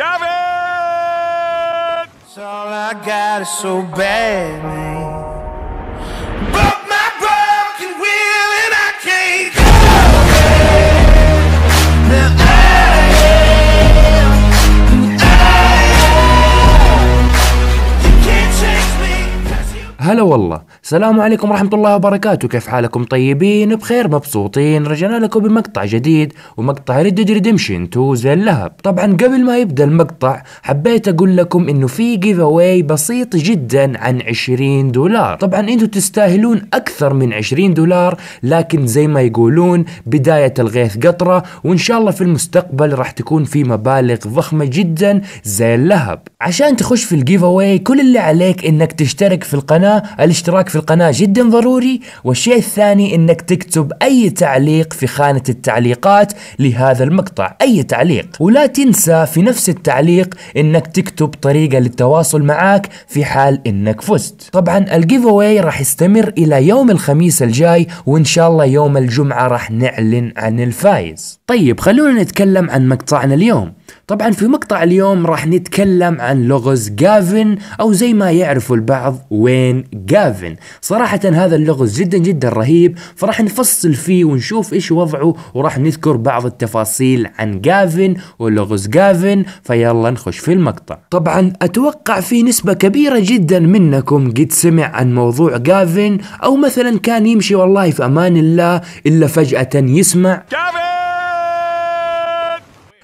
Gavin! It's all I got is so badly. Broke my broken wheel and I can't go back. Now I am, I am. You can't chase me. هلا والله السلام عليكم ورحمة الله وبركاته كيف حالكم طيبين بخير مبسوطين رجعنا لكم بمقطع جديد ومقطع ريد ديد ريدمشن 2 زي اللهب طبعا قبل ما يبدأ المقطع حبيت اقول لكم انه في جيف اواي بسيط جدا عن 20 دولار طبعا انتم تستاهلون اكثر من 20 دولار لكن زي ما يقولون بداية الغيث قطرة وان شاء الله في المستقبل راح تكون في مبالغ ضخمة جدا زي اللهب عشان تخش في الجيف اواي كل اللي عليك انك تشترك في القناة الاشتراك في القناة جدا ضروري والشيء الثاني انك تكتب اي تعليق في خانة التعليقات لهذا المقطع اي تعليق ولا تنسى في نفس التعليق انك تكتب طريقة للتواصل معك في حال انك فزت طبعا الجيف اواي راح يستمر الى يوم الخميس الجاي وان شاء الله يوم الجمعة راح نعلن عن الفايز طيب خلونا نتكلم عن مقطعنا اليوم طبعا في مقطع اليوم راح نتكلم عن لغز جافن او زي ما يعرفوا البعض وين جافن صراحة هذا اللغز جدا جدا رهيب فراح نفصل فيه ونشوف ايش وضعه وراح نذكر بعض التفاصيل عن جافن ولغز جافن فيلا نخش في المقطع طبعا اتوقع في نسبة كبيرة جدا منكم قد سمع عن موضوع جافن او مثلا كان يمشي والله في امان الله الا فجأة يسمع جافن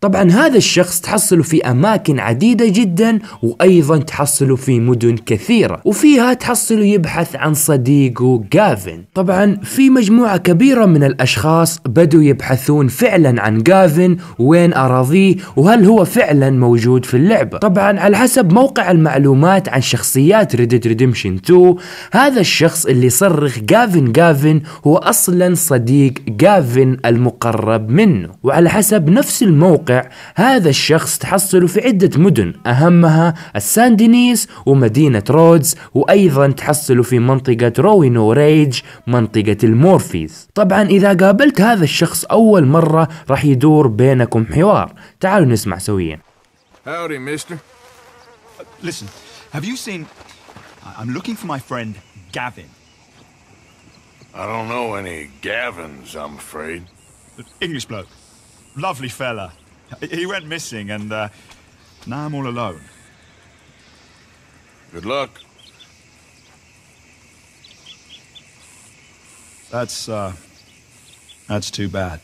طبعا هذا الشخص تحصله في أماكن عديدة جدا وأيضا تحصله في مدن كثيرة وفيها تحصله يبحث عن صديقه جافن طبعا في مجموعة كبيرة من الأشخاص بدوا يبحثون فعلا عن جافن وين أراضيه وهل هو فعلا موجود في اللعبة طبعا على حسب موقع المعلومات عن شخصيات ريدد ريديمشن 2 هذا الشخص اللي صرخ جافن جافن هو أصلا صديق جافن المقرب منه وعلى حسب نفس الموقع الواقع هذا الشخص تحصله في عدة مدن أهمها الساندينيس ومدينة رودز وأيضا تحصله في منطقة روينو ريج منطقة المورفيز طبعا إذا قابلت هذا الشخص أول مرة راح يدور بينكم حوار تعالوا نسمع سويا Howdy, mister. Listen, have you seen... I'm looking for my friend, Gavin. I don't know any Gavins, I'm afraid. English bloke. Lovely fella. He went missing, and uh, now I'm all alone. Good luck. That's, uh, that's too bad.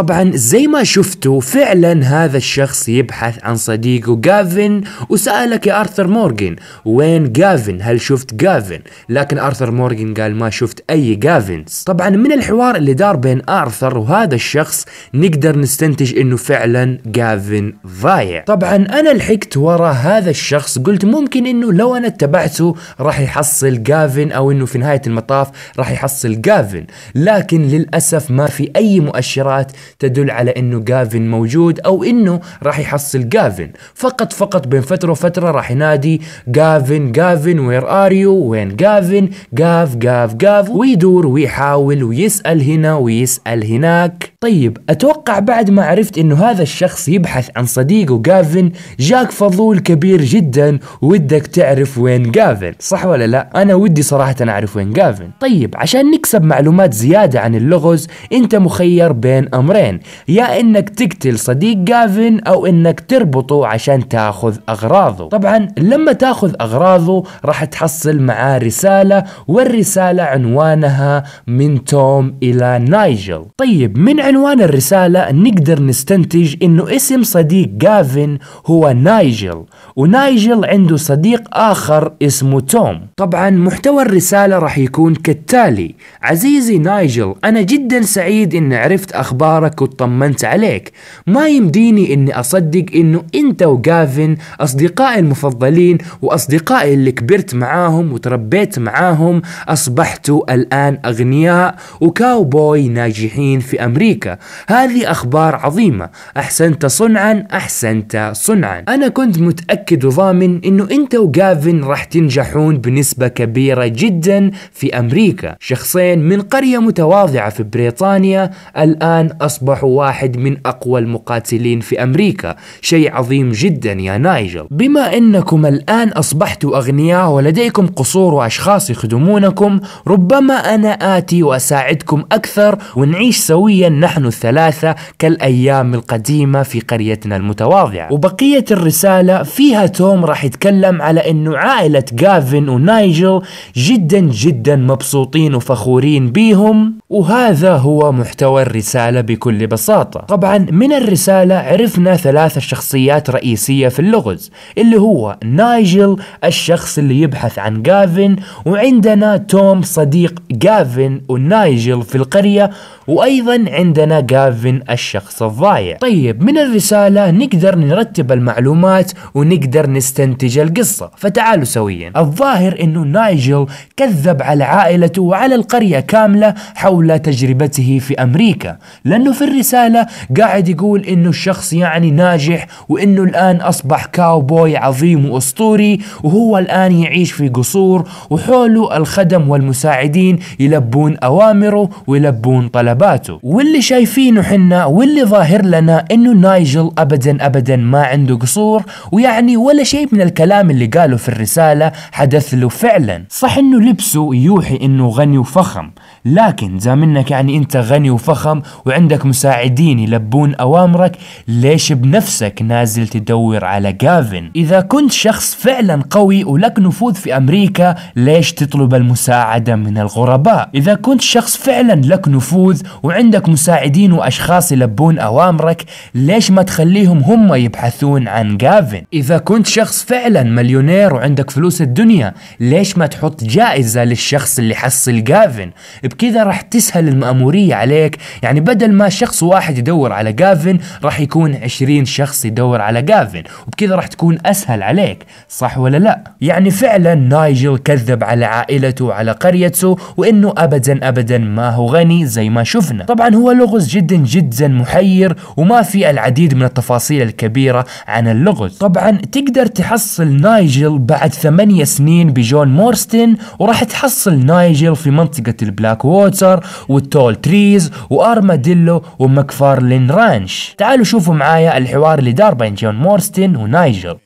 طبعا زي ما شفتوا فعلا هذا الشخص يبحث عن صديقه جافن وسألك يا أرثر مورغن وين جافن هل شفت جافن لكن أرثر مورغن قال ما شفت أي جافنز طبعا من الحوار اللي دار بين أرثر وهذا الشخص نقدر نستنتج أنه فعلا جافن ضايع طبعا أنا لحقت ورا هذا الشخص قلت ممكن أنه لو أنا اتبعته راح يحصل جافن أو أنه في نهاية المطاف راح يحصل جافن لكن للأسف ما في أي مؤشرات تدل على انه جافن موجود او انه راح يحصل جافن فقط فقط بين فتره وفتره راح ينادي جافن جافن وير ار يو وين جافن جاف جاف جاف ويدور ويحاول ويسال هنا ويسال هناك طيب اتوقع بعد ما عرفت انه هذا الشخص يبحث عن صديقه جافن جاك فضول كبير جدا ودك تعرف وين جافن صح ولا لا انا ودي صراحه اعرف وين جافن طيب عشان نكسب معلومات زياده عن اللغز انت مخير بين امر أمرين يا إنك تقتل صديق جافن أو إنك تربطه عشان تاخذ أغراضه طبعا لما تاخذ أغراضه راح تحصل معاه رسالة والرسالة عنوانها من توم إلى نايجل طيب من عنوان الرسالة نقدر نستنتج إنه اسم صديق جافن هو نايجل ونايجل عنده صديق آخر اسمه توم طبعا محتوى الرسالة راح يكون كالتالي عزيزي نايجل أنا جدا سعيد إن عرفت أخبار اخبارك وطمنت عليك ما يمديني اني اصدق انه انت وجافن اصدقائي المفضلين واصدقائي اللي كبرت معاهم وتربيت معاهم اصبحتوا الان اغنياء وكاوبوي ناجحين في امريكا هذه اخبار عظيمه احسنت صنعا احسنت صنعا انا كنت متاكد وضامن انه انت وجافن راح تنجحون بنسبه كبيره جدا في امريكا شخصين من قريه متواضعه في بريطانيا الان أصبحوا واحد من أقوى المقاتلين في أمريكا شيء عظيم جدا يا نايجل بما أنكم الآن أصبحت أغنياء ولديكم قصور وأشخاص يخدمونكم ربما أنا آتي وأساعدكم أكثر ونعيش سويا نحن الثلاثة كالأيام القديمة في قريتنا المتواضعة وبقية الرسالة فيها توم راح يتكلم على أنه عائلة جافن ونايجل جدا جدا مبسوطين وفخورين بيهم وهذا هو محتوى الرسالة بكل بكل بساطة طبعا من الرسالة عرفنا ثلاث شخصيات رئيسية في اللغز اللي هو نايجل الشخص اللي يبحث عن جافن وعندنا توم صديق جافن ونايجل في القرية وأيضا عندنا جافن الشخص الضايع طيب من الرسالة نقدر نرتب المعلومات ونقدر نستنتج القصة فتعالوا سويا الظاهر أنه نايجل كذب على عائلته وعلى القرية كاملة حول تجربته في أمريكا لأنه لانه في الرساله قاعد يقول انه الشخص يعني ناجح وانه الان اصبح كاوبوي عظيم واسطوري وهو الان يعيش في قصور وحوله الخدم والمساعدين يلبون اوامره ويلبون طلباته واللي شايفينه حنا واللي ظاهر لنا انه نايجل ابدا ابدا ما عنده قصور ويعني ولا شيء من الكلام اللي قاله في الرساله حدث له فعلا صح انه لبسه يوحي انه غني وفخم لكن إذا منك يعني أنت غني وفخم وعندك مساعدين يلبون أوامرك ليش بنفسك نازل تدور على جافن إذا كنت شخص فعلا قوي ولك نفوذ في أمريكا ليش تطلب المساعدة من الغرباء إذا كنت شخص فعلا لك نفوذ وعندك مساعدين وأشخاص يلبون أوامرك ليش ما تخليهم هم يبحثون عن جافن إذا كنت شخص فعلا مليونير وعندك فلوس الدنيا ليش ما تحط جائزة للشخص اللي حصل جافن بكذا راح تسهل المأمورية عليك يعني بدل ما شخص واحد يدور على جافن راح يكون 20 شخص يدور على جافن وبكذا راح تكون أسهل عليك صح ولا لا يعني فعلا نايجل كذب على عائلته وعلى قريته وإنه أبدا أبدا ما هو غني زي ما شفنا طبعا هو لغز جدا جدا محير وما في العديد من التفاصيل الكبيرة عن اللغز طبعا تقدر تحصل نايجل بعد ثمانية سنين بجون مورستن وراح تحصل نايجل في منطقة البلاك بلاك ووتر والتول تريز وارماديلو ومكفارلين رانش تعالوا شوفوا معايا الحوار اللي دار بين جون مورستن ونايجل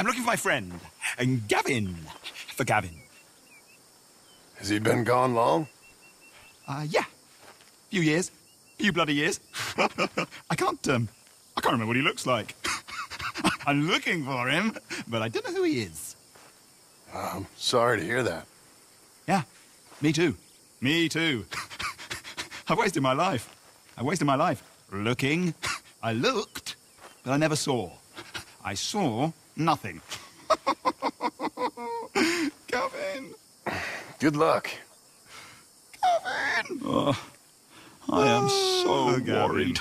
I'm looking for my friend, and Gavin, for Gavin. Has he been gone long? Uh, yeah. Few years. Few bloody years. I can't, um, I can't remember what he looks like. I'm looking for him, but I don't know who he is. I'm sorry to hear that. Yeah, me too. Me too. I've wasted my life. I wasted my life looking. I looked, but I never saw. I saw nothing. Calvin. Good luck. Calvin. Oh, I am so oh, worried.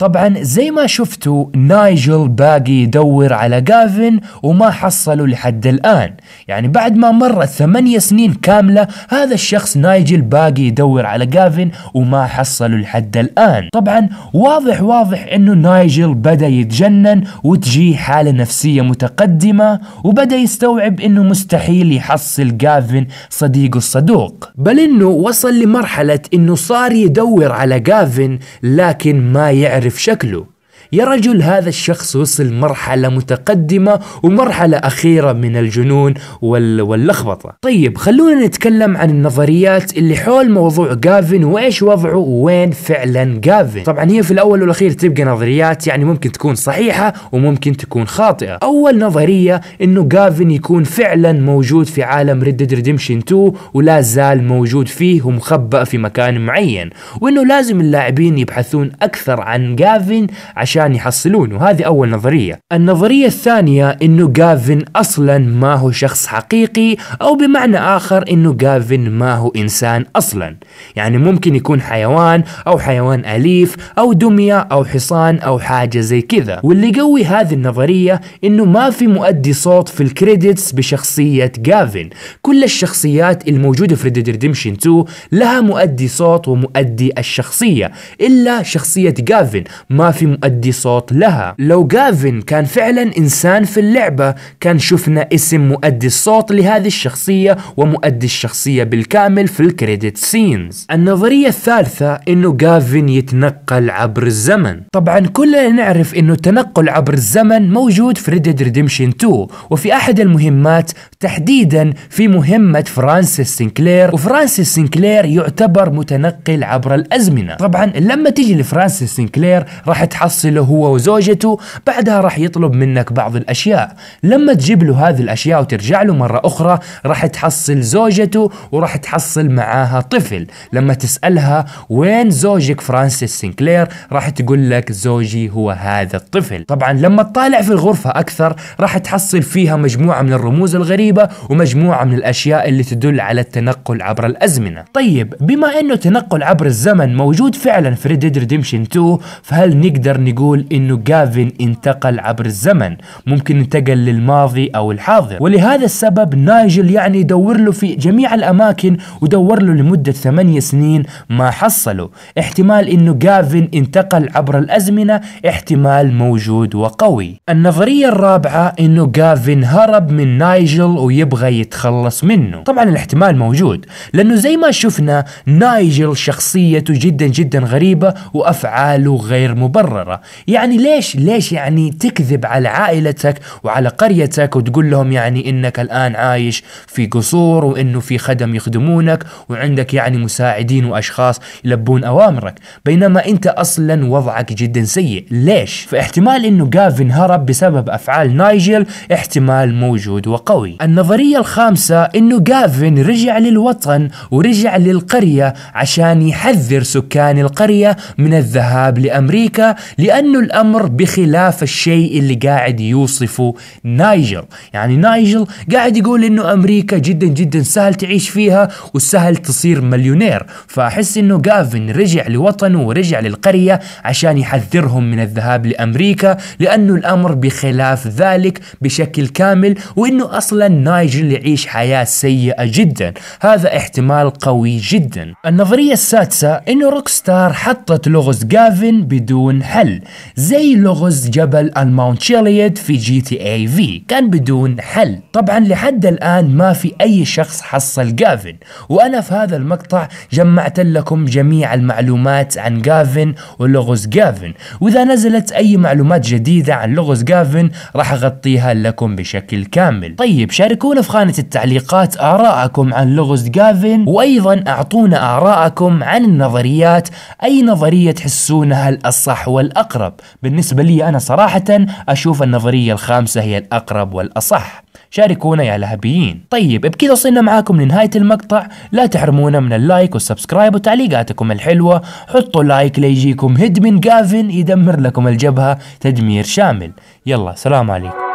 طبعا زي ما شفتوا نايجل باقي يدور على جافن وما حصلوا لحد الآن يعني بعد ما مرت ثمانية سنين كاملة هذا الشخص نايجل باقي يدور على جافن وما حصلوا لحد الآن طبعا واضح واضح انه نايجل بدأ يتجنن وتجيه حالة نفسية متقدمة وبدأ يستوعب انه مستحيل يحصل جافن صديقه الصدوق بل انه وصل لمرحلة انه صار يدور على جافن لكن ما يعرف يعرف شكله يا رجل هذا الشخص وصل مرحلة متقدمة ومرحلة أخيرة من الجنون وال... واللخبطة طيب خلونا نتكلم عن النظريات اللي حول موضوع جافن وإيش وضعه وين فعلا جافن طبعا هي في الأول والأخير تبقى نظريات يعني ممكن تكون صحيحة وممكن تكون خاطئة أول نظرية أنه جافن يكون فعلا موجود في عالم ريد ديد ريديمشن 2 ولا زال موجود فيه ومخبأ في مكان معين وأنه لازم اللاعبين يبحثون أكثر عن جافن عشان عشان يحصلونه هذه أول نظرية النظرية الثانية أنه جافن أصلا ما هو شخص حقيقي أو بمعنى آخر أنه جافن ما هو إنسان أصلا يعني ممكن يكون حيوان أو حيوان أليف أو دمية أو حصان أو حاجة زي كذا واللي يقوي هذه النظرية أنه ما في مؤدي صوت في الكريدتس بشخصية جافن كل الشخصيات الموجودة في ريدد ريدمشن 2 لها مؤدي صوت ومؤدي الشخصية إلا شخصية جافن ما في مؤدي يدي صوت لها لو جافن كان فعلا إنسان في اللعبة كان شفنا اسم مؤدي الصوت لهذه الشخصية ومؤدي الشخصية بالكامل في الكريديت سينز النظرية الثالثة إنه جافن يتنقل عبر الزمن طبعا كلنا نعرف إنه التنقل عبر الزمن موجود في ريد ريديمشن 2 وفي أحد المهمات تحديدا في مهمة فرانسيس سنكلير وفرانسيس سنكلير يعتبر متنقل عبر الأزمنة طبعا لما تجي لفرانسيس سنكلير راح تحصله هو وزوجته بعدها راح يطلب منك بعض الأشياء لما تجيب له هذه الأشياء وترجع له مرة أخرى راح تحصل زوجته وراح تحصل معاها طفل لما تسألها وين زوجك فرانسيس سنكلير راح تقول لك زوجي هو هذا الطفل طبعا لما تطالع في الغرفة أكثر راح تحصل فيها مجموعة من الرموز الغريبة الغريبة ومجموعة من الأشياء اللي تدل على التنقل عبر الأزمنة طيب بما أنه تنقل عبر الزمن موجود فعلا في Red Dead Redemption 2 فهل نقدر نقول أنه جافن انتقل عبر الزمن ممكن انتقل للماضي أو الحاضر ولهذا السبب نايجل يعني يدور له في جميع الأماكن ودور له لمدة ثمانية سنين ما حصله احتمال أنه جافن انتقل عبر الأزمنة احتمال موجود وقوي النظرية الرابعة أنه جافن هرب من نايجل ويبغى يتخلص منه طبعا الاحتمال موجود لأنه زي ما شفنا نايجل شخصيته جدا جدا غريبة وأفعاله غير مبررة يعني ليش ليش يعني تكذب على عائلتك وعلى قريتك وتقول لهم يعني إنك الآن عايش في قصور وإنه في خدم يخدمونك وعندك يعني مساعدين وأشخاص يلبون أوامرك بينما أنت أصلا وضعك جدا سيء ليش؟ فاحتمال إنه جافن هرب بسبب أفعال نايجل احتمال موجود وقوي النظرية الخامسة انه جافن رجع للوطن ورجع للقرية عشان يحذر سكان القرية من الذهاب لامريكا لانه الامر بخلاف الشيء اللي قاعد يوصفه نايجل يعني نايجل قاعد يقول انه امريكا جدا جدا سهل تعيش فيها وسهل تصير مليونير فاحس انه جافن رجع لوطنه ورجع للقرية عشان يحذرهم من الذهاب لامريكا لانه الامر بخلاف ذلك بشكل كامل وانه اصلا نايجل يعيش حياة سيئة جدا هذا احتمال قوي جدا النظرية السادسة انه روكستار حطت لغز جافن بدون حل زي لغز جبل الماونت شيليد في جي تي اي في كان بدون حل طبعا لحد الان ما في اي شخص حصل جافن وانا في هذا المقطع جمعت لكم جميع المعلومات عن جافن ولغز جافن واذا نزلت اي معلومات جديدة عن لغز جافن راح اغطيها لكم بشكل كامل طيب شاركونا في خانة التعليقات آراءكم عن لغز جافن وأيضا أعطونا آراءكم عن النظريات أي نظرية تحسونها الأصح والأقرب بالنسبة لي أنا صراحة أشوف النظرية الخامسة هي الأقرب والأصح شاركونا يا لهبيين طيب بكذا وصلنا معاكم لنهاية المقطع لا تحرمونا من اللايك والسبسكرايب وتعليقاتكم الحلوة حطوا لايك ليجيكم هد جافن يدمر لكم الجبهة تدمير شامل يلا سلام عليكم